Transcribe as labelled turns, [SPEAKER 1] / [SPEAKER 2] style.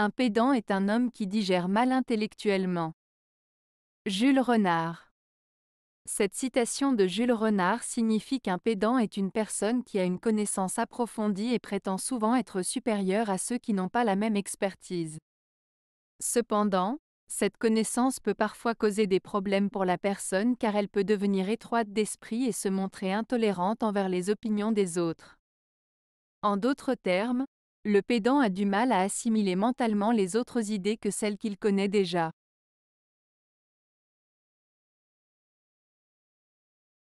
[SPEAKER 1] Un pédant est un homme qui digère mal intellectuellement. Jules Renard. Cette citation de Jules Renard signifie qu'un pédant est une personne qui a une connaissance approfondie et prétend souvent être supérieure à ceux qui n'ont pas la même expertise. Cependant, cette connaissance peut parfois causer des problèmes pour la personne car elle peut devenir étroite d'esprit et se montrer intolérante envers les opinions des autres. En d'autres termes, le pédant a du mal à assimiler mentalement les autres idées que celles qu'il connaît déjà.